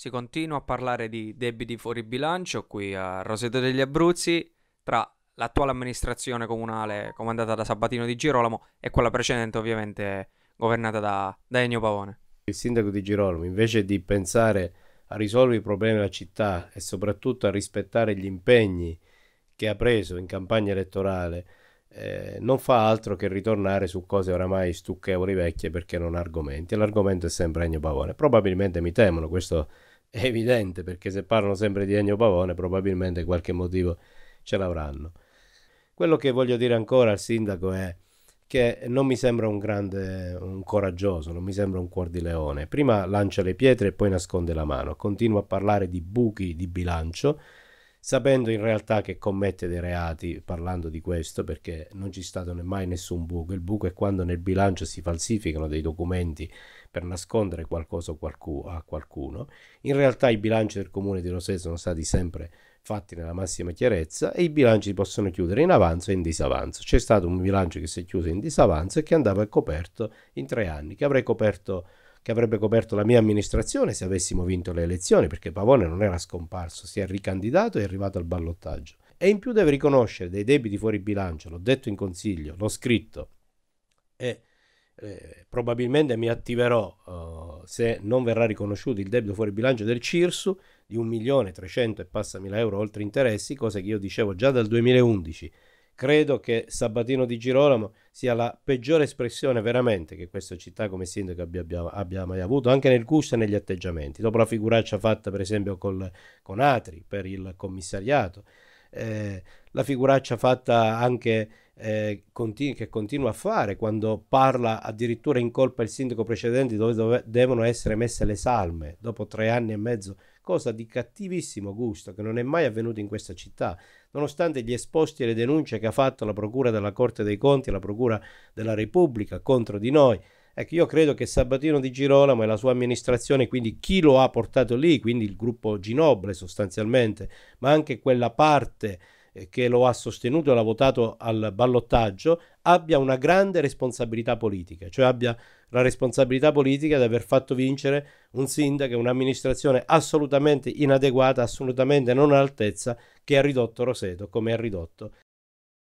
Si continua a parlare di debiti fuori bilancio qui a Roseto degli Abruzzi tra l'attuale amministrazione comunale comandata da Sabatino di Girolamo e quella precedente ovviamente governata da, da Ennio Pavone. Il sindaco di Girolamo invece di pensare a risolvere i problemi della città e soprattutto a rispettare gli impegni che ha preso in campagna elettorale eh, non fa altro che ritornare su cose oramai stucchevoli vecchie perché non argomenti. L'argomento è sempre Ennio Pavone. Probabilmente mi temono questo È evidente perché se parlano sempre di Ennio Pavone probabilmente qualche motivo ce l'avranno. Quello che voglio dire ancora al sindaco è che non mi sembra un grande, un coraggioso, non mi sembra un cuor di leone. Prima lancia le pietre e poi nasconde la mano, continua a parlare di buchi di bilancio sapendo in realtà che commette dei reati parlando di questo perché non ci sta mai nessun buco il buco è quando nel bilancio si falsificano dei documenti per nascondere qualcosa a qualcuno in realtà i bilanci del comune di Rosè sono stati sempre fatti nella massima chiarezza e i bilanci possono chiudere in avanzo e in disavanzo c'è stato un bilancio che si è chiuso in disavanzo e che andava coperto in tre anni che avrei coperto che avrebbe coperto la mia amministrazione se avessimo vinto le elezioni, perché Pavone non era scomparso, si è ricandidato e è arrivato al ballottaggio. E in più deve riconoscere dei debiti fuori bilancio, l'ho detto in consiglio, l'ho scritto e eh, probabilmente mi attiverò uh, se non verrà riconosciuto il debito fuori bilancio del CIRSU di 1.300.000 e passa mila euro oltre interessi, cosa che io dicevo già dal 2011 Credo che Sabatino di Girolamo sia la peggiore espressione veramente che questa città come sindaco abbia, abbia mai avuto, anche nel gusto e negli atteggiamenti. Dopo la figuraccia fatta per esempio col, con Atri per il commissariato, eh, la figuraccia fatta anche eh, continu- che continua a fare quando parla addirittura in colpa il sindaco precedente dove, dove devono essere messe le salme dopo tre anni e mezzo, cosa di cattivissimo gusto che non è mai avvenuto in questa città, nonostante gli esposti e le denunce che ha fatto la Procura della Corte dei Conti e la Procura della Repubblica contro di noi. Ecco, io credo che Sabatino di Girolamo e la sua amministrazione, quindi chi lo ha portato lì, quindi il gruppo Ginoble sostanzialmente, ma anche quella parte eh, che lo ha sostenuto e l'ha votato al ballottaggio, abbia una grande responsabilità politica, cioè abbia la responsabilità politica di aver fatto vincere un sindaco e un'amministrazione assolutamente inadeguata, assolutamente non all'altezza, che ha ridotto Roseto come ha ridotto